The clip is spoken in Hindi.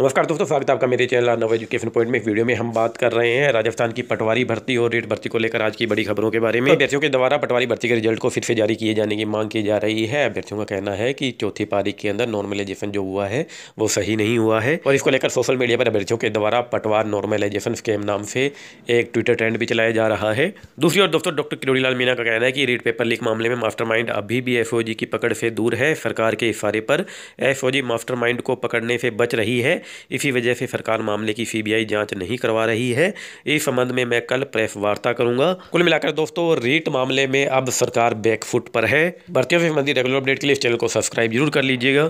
नमस्कार दोस्तों स्वागत है आपका मेरे चैनल नव एजुकेशन पॉइंट में एक वीडियो में हम बात कर रहे हैं राजस्थान की पटवारी भर्ती और रेट भर्ती को लेकर आज की बड़ी खबरों के बारे में तो- अभ्यर्थियों के द्वारा पटवारी भर्ती के रिजल्ट को फिर से जारी किए जाने की मांग की जा रही है अभ्यर्थियों का कहना है कि चौथी पारी के अंदर नॉर्मलाइजेशन जो हुआ है वो सही नहीं हुआ है और इसको लेकर सोशल मीडिया पर अभ्यर्थियों के द्वारा पटवार नॉर्मलाइजेशन स्कैम नाम से एक ट्विटर ट्रेंड भी चलाया जा रहा है दूसरी ओर दोस्तों डॉक्टर किरोड़ीलाल मीना का कहना है कि रेट पेपर लीक मामले में मास्टर अभी भी एफ की पकड़ से दूर है सरकार के इशारे पर एफ ओ को पकड़ने से बच रही है इसी वजह से सरकार मामले की सीबीआई जांच नहीं करवा रही है इस संबंध में मैं कल प्रेस वार्ता करूंगा कुल मिलाकर दोस्तों रेट मामले में अब सरकार बैकफुट पर है भर्तियों से संबंधित रेगुलर अपडेट के लिए इस चैनल को सब्सक्राइब जरूर कर लीजिएगा